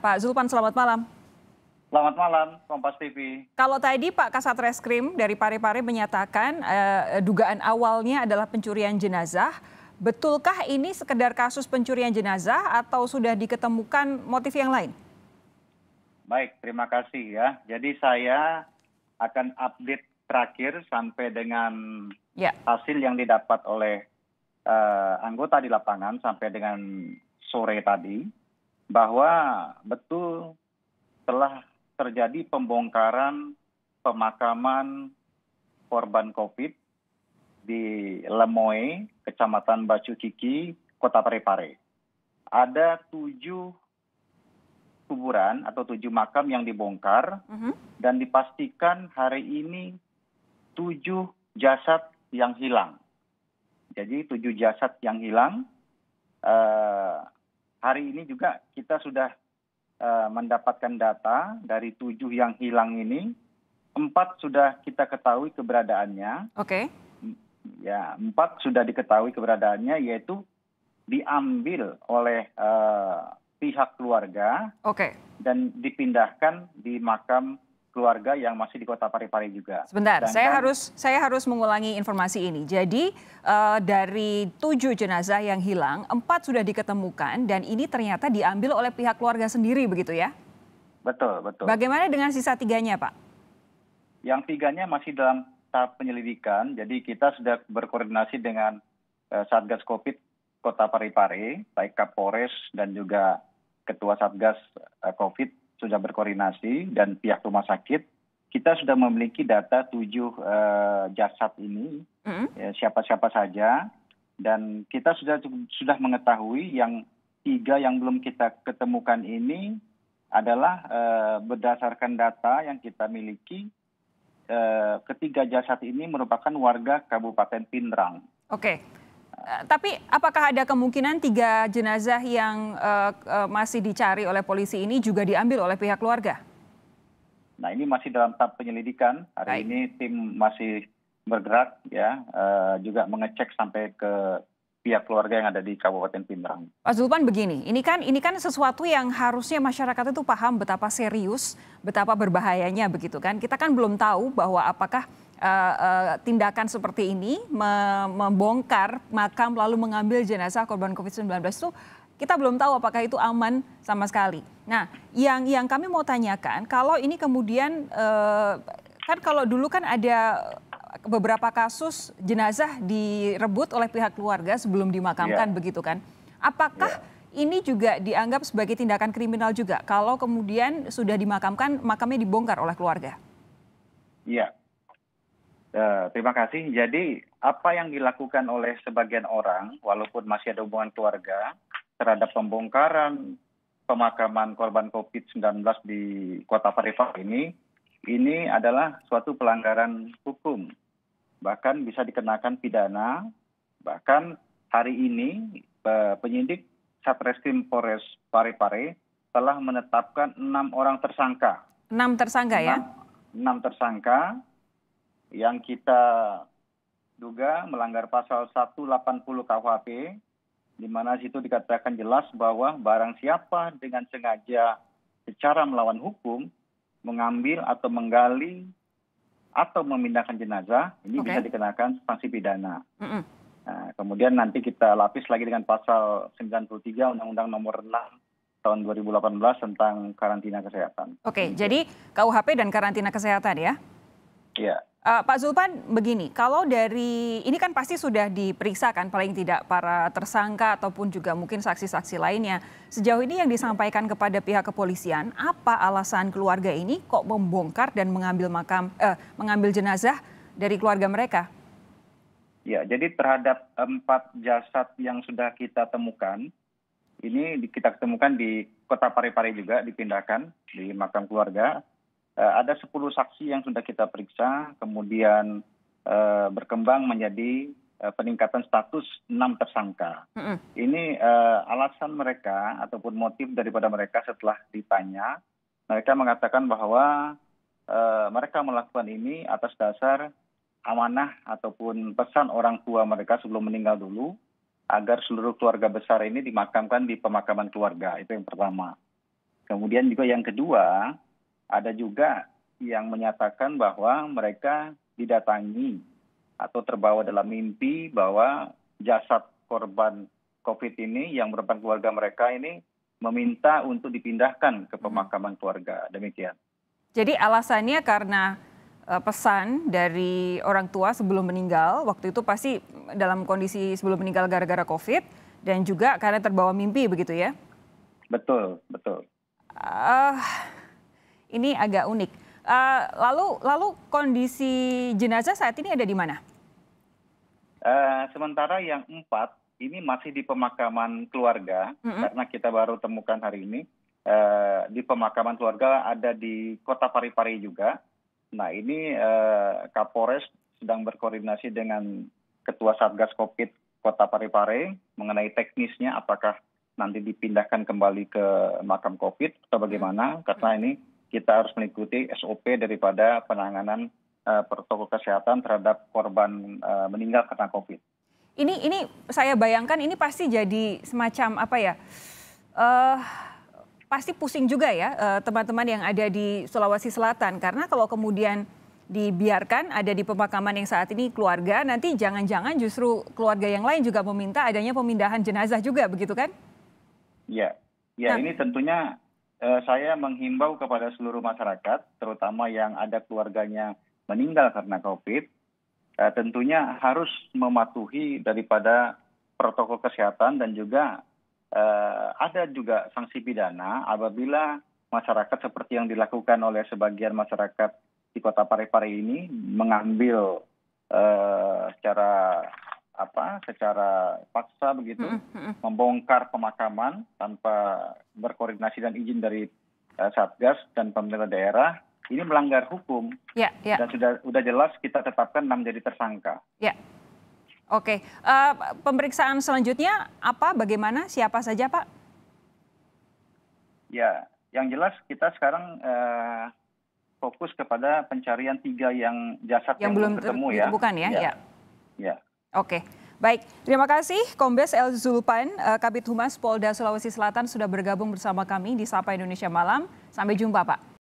Pak Zulpan, selamat malam. Selamat malam, Kompas TV. Kalau tadi Pak Kasat Reskrim dari Parepare menyatakan eh, dugaan awalnya adalah pencurian jenazah, betulkah ini sekedar kasus pencurian jenazah atau sudah diketemukan motif yang lain? Baik, terima kasih ya. Jadi saya akan update terakhir sampai dengan ya. hasil yang didapat oleh uh, anggota di lapangan sampai dengan sore tadi bahwa betul telah terjadi pembongkaran pemakaman korban COVID di Lemoy, Kecamatan Bacu Kiki, Kota Parepare. Ada tujuh kuburan atau tujuh makam yang dibongkar uh mhm. -huh. dan dipastikan hari ini tujuh jasad yang hilang. Jadi tujuh jasad yang hilang hari ini juga kita sudah uh, mendapatkan data dari tujuh yang hilang ini, empat sudah kita ketahui keberadaannya. Oke. Okay. Ya, empat sudah diketahui keberadaannya, yaitu diambil oleh uh, pihak keluarga. Oke. Okay. Dan dipindahkan di makam keluarga yang masih di kota Parepare juga. Sebentar, Dan saya harus saya harus mengulangi informasi ini. Jadi uh, dari tujuh jenazah yang hilang, empat sudah diketemukan dan ini ternyata diambil oleh pihak keluarga sendiri begitu ya? Betul, betul. Bagaimana dengan sisa tiganya Pak? Yang tiganya masih dalam tahap penyelidikan, jadi kita sudah berkoordinasi dengan uh, Satgas Covid Kota Parepare, baik Kapolres dan juga Ketua Satgas eh, Covid sudah berkoordinasi dan pihak rumah sakit kita sudah memiliki data tujuh uh, jasad ini mm-hmm. Ya, siapa-siapa saja dan kita sudah sudah mengetahui yang tiga yang belum kita ketemukan ini adalah uh, berdasarkan data yang kita miliki uh, ketiga jasad ini merupakan warga Kabupaten Pindrang. Oke. Okay. Eh, tapi apakah ada kemungkinan tiga jenazah yang uh, uh, masih dicari oleh polisi ini juga diambil oleh pihak keluarga? Nah ini masih dalam tahap penyelidikan. Hari Baik. ini tim masih bergerak ya uh, juga mengecek sampai ke pihak keluarga yang ada di Kabupaten Pindrang. Pak Zulpan begini, ini kan ini kan sesuatu yang harusnya masyarakat itu paham betapa serius, betapa berbahayanya begitu kan. Kita kan belum tahu bahwa apakah uh, tindakan seperti ini membongkar makam lalu mengambil jenazah korban Covid-19 itu kita belum tahu apakah itu aman sama sekali. Nah, yang yang kami mau tanyakan kalau ini kemudian uh, kan kalau dulu kan ada beberapa kasus jenazah direbut oleh pihak keluarga sebelum dimakamkan yeah. begitu kan. Apakah yeah ini juga dianggap sebagai tindakan kriminal juga kalau kemudian sudah dimakamkan makamnya dibongkar oleh keluarga. Iya, Ya, terima kasih. Jadi apa yang dilakukan oleh sebagian orang, walaupun masih ada hubungan keluarga, terhadap pembongkaran pemakaman korban COVID-19 di Kota Parepare ini, ini adalah suatu pelanggaran hukum. Bahkan bisa dikenakan pidana, bahkan hari ini penyidik Satreskrim Polres Parepare telah menetapkan enam orang tersangka. Enam tersangka ya? enam tersangka yang kita duga melanggar pasal 180 KUHP di mana situ dikatakan jelas bahwa barang siapa dengan sengaja secara melawan hukum mengambil atau menggali atau memindahkan jenazah ini okay. bisa dikenakan sanksi pidana. Mm -hmm. Nah, kemudian nanti kita lapis lagi dengan pasal 93 Undang-Undang Nomor 6 tahun 2018 tentang karantina kesehatan. Oke, okay, jadi KUHP dan karantina kesehatan ya? Iya. Uh, Pak Zulpan, begini, kalau dari ini kan pasti sudah diperiksa kan paling tidak para tersangka ataupun juga mungkin saksi-saksi lainnya. Sejauh ini yang disampaikan kepada pihak kepolisian, apa alasan keluarga ini kok membongkar dan mengambil makam uh, mengambil jenazah dari keluarga mereka? Ya, jadi terhadap empat jasad yang sudah kita temukan, ini kita temukan di Kota Parepare juga dipindahkan di makam keluarga Eh, ada sepuluh saksi yang sudah kita periksa kemudian eh, berkembang menjadi eh, peningkatan status enam tersangka. Mm-hmm. Ini uh, alasan mereka ataupun motif daripada mereka setelah ditanya, mereka mengatakan bahwa uh, mereka melakukan ini atas dasar amanah ataupun pesan orang tua mereka sebelum meninggal dulu agar seluruh keluarga besar ini dimakamkan di pemakaman keluarga. Itu yang pertama. Kemudian juga yang kedua, ada juga yang menyatakan bahwa mereka didatangi atau terbawa dalam mimpi bahwa jasad korban COVID ini yang merupakan keluarga mereka ini meminta untuk dipindahkan ke hmm. pemakaman keluarga. Demikian. Jadi alasannya karena e, pesan dari orang tua sebelum meninggal, waktu itu pasti dalam kondisi sebelum meninggal gara-gara COVID, dan juga karena terbawa mimpi begitu ya? Betul, betul. Uh, ini agak unik. Uh, lalu lalu kondisi jenazah saat ini ada di mana? Uh, sementara yang empat ini masih di pemakaman keluarga mm -hmm. karena kita baru temukan hari ini uh, di pemakaman keluarga ada di kota Parepare juga. Nah ini uh, Kapolres sedang berkoordinasi dengan Ketua Satgas Covid Kota Parepare mengenai teknisnya apakah nanti dipindahkan kembali ke makam COVID atau bagaimana karena ini kita harus mengikuti SOP daripada penanganan uh, protokol kesehatan terhadap korban uh, meninggal karena COVID. Ini ini saya bayangkan ini pasti jadi semacam apa ya? Uh, pasti pusing juga ya teman-teman uh, yang ada di Sulawesi Selatan karena kalau kemudian dibiarkan ada di pemakaman yang saat ini keluarga nanti jangan-jangan justru keluarga yang lain juga meminta adanya pemindahan jenazah juga begitu kan? Ya, ya nah. ini tentunya Eh, saya menghimbau kepada seluruh masyarakat, terutama yang ada keluarganya meninggal karena COVID, eh, tentunya harus mematuhi daripada protokol kesehatan dan juga eh, ada juga sanksi pidana apabila masyarakat seperti yang dilakukan oleh sebagian masyarakat di Kota Parepare ini mengambil secara apa secara paksa begitu mm -hmm. membongkar pemakaman tanpa berkoordinasi dan izin dari uh, satgas dan pemerintah daerah ini melanggar hukum yeah, yeah. dan sudah sudah jelas kita tetapkan enam jadi tersangka. Yeah. Oke, okay. uh, eh, pemeriksaan selanjutnya apa, bagaimana, siapa saja Pak? Ya, yang jelas kita sekarang uh, fokus kepada pencarian tiga yang jasad yang, yang belum ketemu ya. Bukan ya? Ya. ya. ya. Oke. Baik, terima kasih Kombes El Zulpan, eh, Kabit Humas Polda Sulawesi Selatan sudah bergabung bersama kami di Sapa Indonesia Malam. Sampai jumpa Pak.